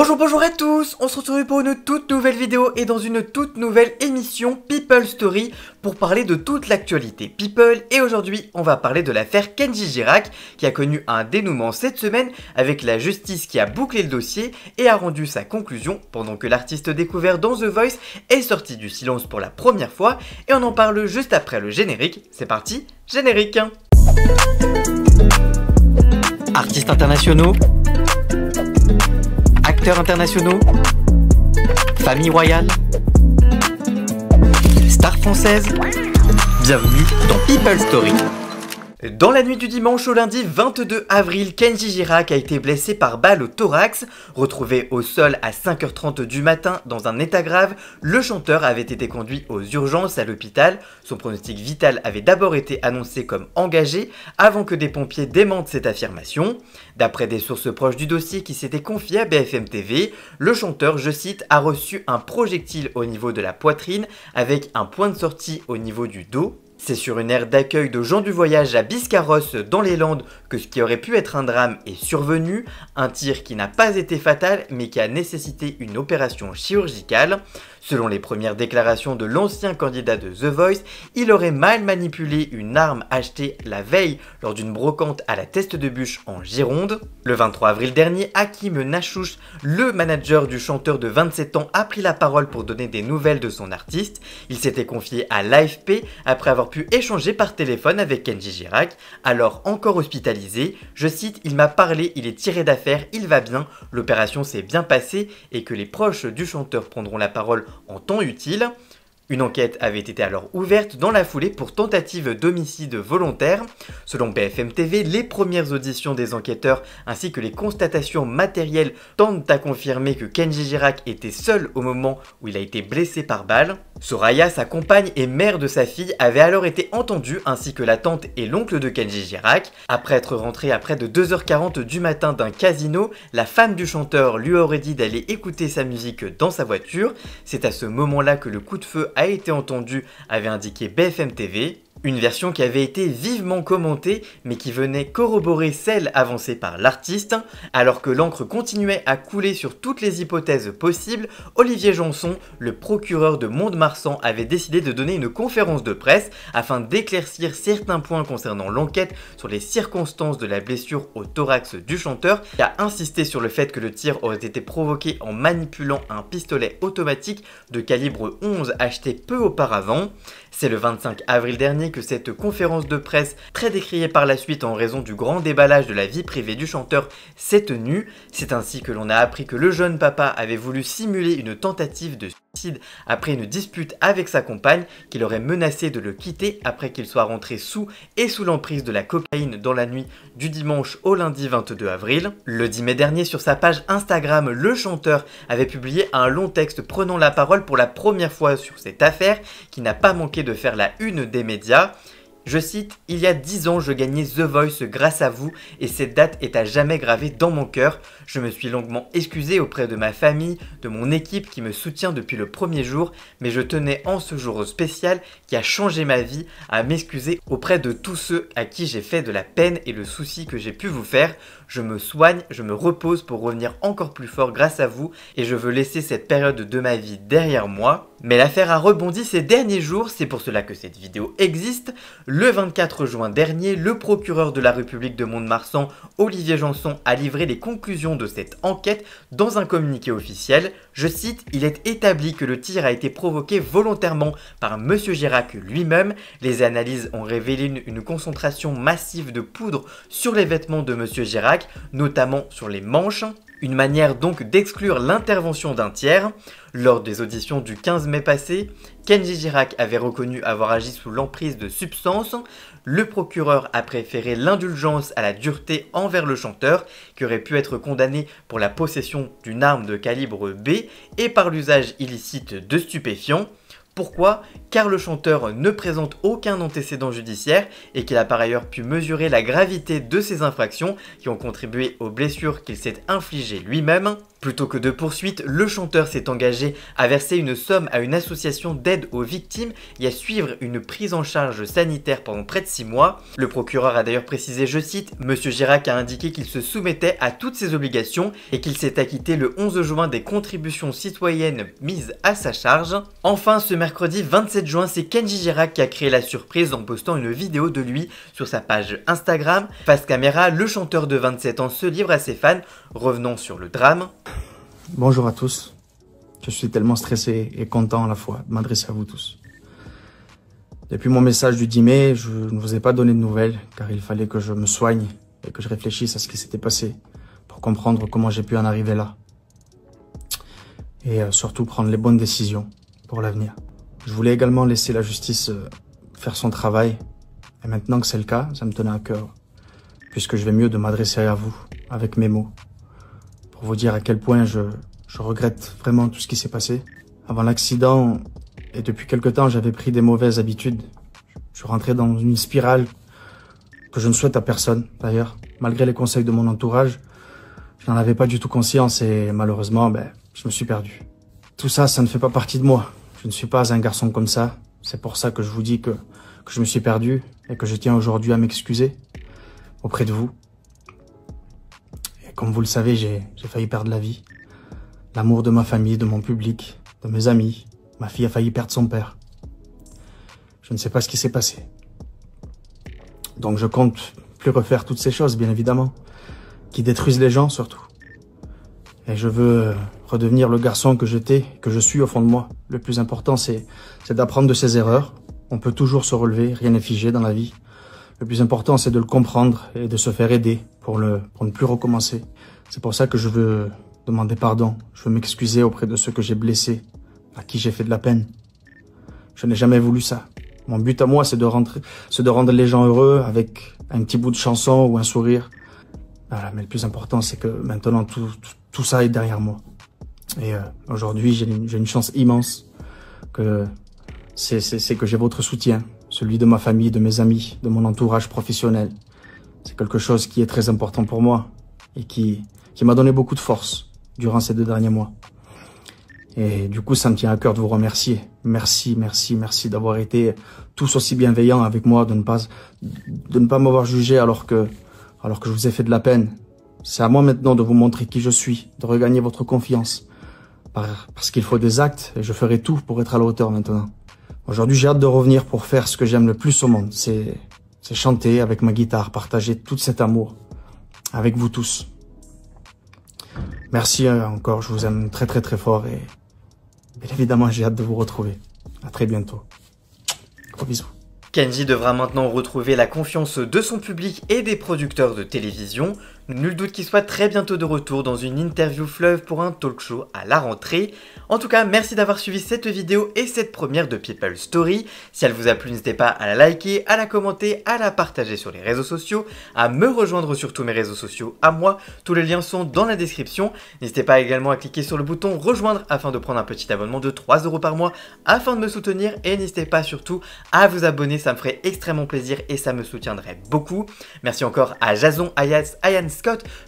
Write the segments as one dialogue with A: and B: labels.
A: Bonjour, bonjour à tous On se retrouve pour une toute nouvelle vidéo et dans une toute nouvelle émission People Story pour parler de toute l'actualité People et aujourd'hui on va parler de l'affaire Kenji Girac qui a connu un dénouement cette semaine avec la justice qui a bouclé le dossier et a rendu sa conclusion pendant que l'artiste découvert dans The Voice est sorti du silence pour la première fois et on en parle juste après le générique. C'est parti, générique Artistes internationaux internationaux, famille royale, star françaises. Bienvenue dans People Story. Dans la nuit du dimanche au lundi 22 avril, Kenji Girac a été blessé par balle au thorax. Retrouvé au sol à 5h30 du matin dans un état grave, le chanteur avait été conduit aux urgences à l'hôpital. Son pronostic vital avait d'abord été annoncé comme engagé avant que des pompiers démentent cette affirmation. D'après des sources proches du dossier qui s'étaient confiées à BFM TV, le chanteur, je cite, a reçu un projectile au niveau de la poitrine avec un point de sortie au niveau du dos c'est sur une aire d'accueil de gens du voyage à Biscarrosse dans les Landes que ce qui aurait pu être un drame est survenu, un tir qui n'a pas été fatal mais qui a nécessité une opération chirurgicale. Selon les premières déclarations de l'ancien candidat de The Voice, il aurait mal manipulé une arme achetée la veille lors d'une brocante à la Teste de Bûche en Gironde. Le 23 avril dernier, Hakim Nachouch, le manager du chanteur de 27 ans, a pris la parole pour donner des nouvelles de son artiste. Il s'était confié à l'AFP après avoir pu échanger par téléphone avec Kenji Girac, alors encore hospitalisé. Je cite Il m'a parlé, il est tiré d'affaire, il va bien, l'opération s'est bien passée et que les proches du chanteur prendront la parole en temps utile. Une enquête avait été alors ouverte dans la foulée pour tentative d'homicide volontaire. Selon BFM TV, les premières auditions des enquêteurs ainsi que les constatations matérielles tendent à confirmer que Kenji Girac était seul au moment où il a été blessé par balle. Soraya, sa compagne et mère de sa fille, avait alors été entendue ainsi que la tante et l'oncle de Kenji Girac. Après être rentrée à près de 2h40 du matin d'un casino, la femme du chanteur lui aurait dit d'aller écouter sa musique dans sa voiture. C'est à ce moment-là que le coup de feu a a été entendu, avait indiqué BFM TV. Une version qui avait été vivement commentée mais qui venait corroborer celle avancée par l'artiste, alors que l'encre continuait à couler sur toutes les hypothèses possibles, Olivier Janson, le procureur de Mont-de-Marsan, avait décidé de donner une conférence de presse afin d'éclaircir certains points concernant l'enquête sur les circonstances de la blessure au thorax du chanteur, qui a insisté sur le fait que le tir aurait été provoqué en manipulant un pistolet automatique de calibre 11 acheté peu auparavant. C'est le 25 avril dernier que cette conférence de presse, très décriée par la suite en raison du grand déballage de la vie privée du chanteur, s'est tenue. C'est ainsi que l'on a appris que le jeune papa avait voulu simuler une tentative de après une dispute avec sa compagne qu'il aurait menacé de le quitter après qu'il soit rentré sous et sous l'emprise de la cocaïne dans la nuit du dimanche au lundi 22 avril. Le 10 mai dernier sur sa page Instagram, le chanteur avait publié un long texte prenant la parole pour la première fois sur cette affaire qui n'a pas manqué de faire la une des médias. Je cite, Il y a 10 ans, je gagnais The Voice grâce à vous et cette date est à jamais gravée dans mon cœur. Je me suis longuement excusé auprès de ma famille, de mon équipe qui me soutient depuis le premier jour, mais je tenais en ce jour spécial qui a changé ma vie à m'excuser auprès de tous ceux à qui j'ai fait de la peine et le souci que j'ai pu vous faire. Je me soigne, je me repose pour revenir encore plus fort grâce à vous et je veux laisser cette période de ma vie derrière moi. Mais l'affaire a rebondi ces derniers jours, c'est pour cela que cette vidéo existe. Le 24 juin dernier, le procureur de la République de Mont-de-Marsan, Olivier Janson, a livré les conclusions de cette enquête dans un communiqué officiel. Je cite, il est établi que le tir a été provoqué volontairement par M. Girac lui-même. Les analyses ont révélé une, une, concentration massive de poudre sur les vêtements de M. Girac, notamment sur les manches. Une manière donc d'exclure l'intervention d'un tiers. Lors des auditions du 15 mai passé, Kenji Girac avait reconnu avoir agi sous l'emprise de substances. Le procureur a préféré l'indulgence à la dureté envers le chanteur, qui aurait pu être condamné pour la possession d'une arme de calibre B et par l'usage illicite de stupéfiants. Pourquoi Car le chanteur ne présente aucun antécédent judiciaire et qu'il a par ailleurs pu mesurer la gravité de ses infractions qui ont contribué aux blessures qu'il s'est infligées lui-même Plutôt que de poursuite, le chanteur s'est engagé à verser une somme à une association d'aide aux victimes et à suivre une prise en charge sanitaire pendant près de 6 mois. Le procureur a d'ailleurs précisé, je cite, Monsieur Girac a indiqué qu'il se soumettait à toutes ses obligations et qu'il s'est acquitté le 11 juin des contributions citoyennes mises à sa charge. Enfin, ce mercredi 27 juin, c'est Kenji Girac qui a créé la surprise en postant une vidéo de lui sur sa page Instagram. Face caméra, le chanteur de 27 ans se livre à ses fans, Revenons sur le drame.
B: Bonjour à tous. Je suis tellement stressé et content à la fois de m'adresser à vous tous. Depuis mon message du 10 mai, je ne vous ai pas donné de nouvelles car il fallait que je me soigne et que je réfléchisse à ce qui s'était passé pour comprendre comment j'ai pu en arriver là. Et euh, surtout prendre les bonnes décisions pour l'avenir. Je voulais également laisser la justice euh, faire son travail. Et maintenant que c'est le cas, ça me tenait à cœur puisque je vais mieux de m'adresser à vous avec mes mots pour vous dire à quel point je, je regrette vraiment tout ce qui s'est passé. Avant l'accident, et depuis quelque temps, j'avais pris des mauvaises habitudes. Je rentrais dans une spirale que je ne souhaite à personne, d'ailleurs. Malgré les conseils de mon entourage, je n'en avais pas du tout conscience et malheureusement, ben, je me suis perdu. Tout ça, ça ne fait pas partie de moi. Je ne suis pas un garçon comme ça. C'est pour ça que je vous dis que, que je me suis perdu et que je tiens aujourd'hui à m'excuser auprès de vous comme vous le savez, j'ai failli perdre la vie. L'amour de ma famille, de mon public, de mes amis. Ma fille a failli perdre son père. Je ne sais pas ce qui s'est passé. Donc je compte plus refaire toutes ces choses, bien évidemment. Qui détruisent les gens, surtout. Et je veux redevenir le garçon que j'étais, que je suis au fond de moi. Le plus important, c'est d'apprendre de ses erreurs. On peut toujours se relever, rien n'est figé dans la vie. Le plus important, c'est de le comprendre et de se faire aider pour, le, pour ne plus recommencer. C'est pour ça que je veux demander pardon. Je veux m'excuser auprès de ceux que j'ai blessés, à qui j'ai fait de la peine. Je n'ai jamais voulu ça. Mon but à moi, c'est de, rentrer, de rendre les gens heureux avec un petit bout de chanson ou un sourire. Voilà, mais le plus important, c'est que maintenant, tout, tout, ça est derrière moi. Et euh, aujourd'hui, j'ai une, une chance immense que c'est que j'ai votre soutien, celui de ma famille, de mes amis, de mon entourage professionnel. C'est quelque chose qui est très important pour moi et qui, qui m'a donné beaucoup de force durant ces deux derniers mois. Et du coup, ça me tient à cœur de vous remercier. Merci, merci, merci d'avoir été tous aussi bienveillants avec moi, de ne pas, de ne pas m'avoir jugé alors que, alors que je vous ai fait de la peine. C'est à moi maintenant de vous montrer qui je suis, de regagner votre confiance. Parce qu'il faut des actes et je ferai tout pour être à la hauteur maintenant. Aujourd'hui, j'ai hâte de revenir pour faire ce que j'aime le plus au monde. C'est, c'est chanter avec ma guitare, partager tout cet amour avec vous tous. Merci euh, encore, je vous aime très très très fort et bien évidemment j'ai hâte de vous retrouver. À très bientôt. Gros bisous.
A: Kenji devra maintenant retrouver la confiance de son public et des producteurs de télévision Nul doute qu'il soit très bientôt de retour dans une interview fleuve pour un talk show à la rentrée. En tout cas, merci d'avoir suivi cette vidéo et cette première de People Story. Si elle vous a plu, n'hésitez pas à la liker, à la commenter, à la partager sur les réseaux sociaux, à me rejoindre sur tous mes réseaux sociaux à moi. Tous les liens sont dans la description. N'hésitez pas également à cliquer sur le bouton rejoindre afin de prendre un petit abonnement de 3 euros par mois afin de me soutenir et n'hésitez pas surtout à vous abonner, ça me ferait extrêmement plaisir et ça me soutiendrait beaucoup. Merci encore à Jason, Ayaz, Ayans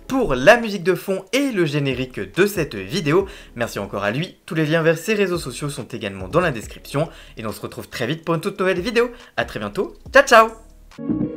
A: pour la musique de fond et le générique de cette vidéo. Merci encore à lui, tous les liens vers ses réseaux sociaux sont également dans la description et on se retrouve très vite pour une toute nouvelle vidéo. A très bientôt, ciao ciao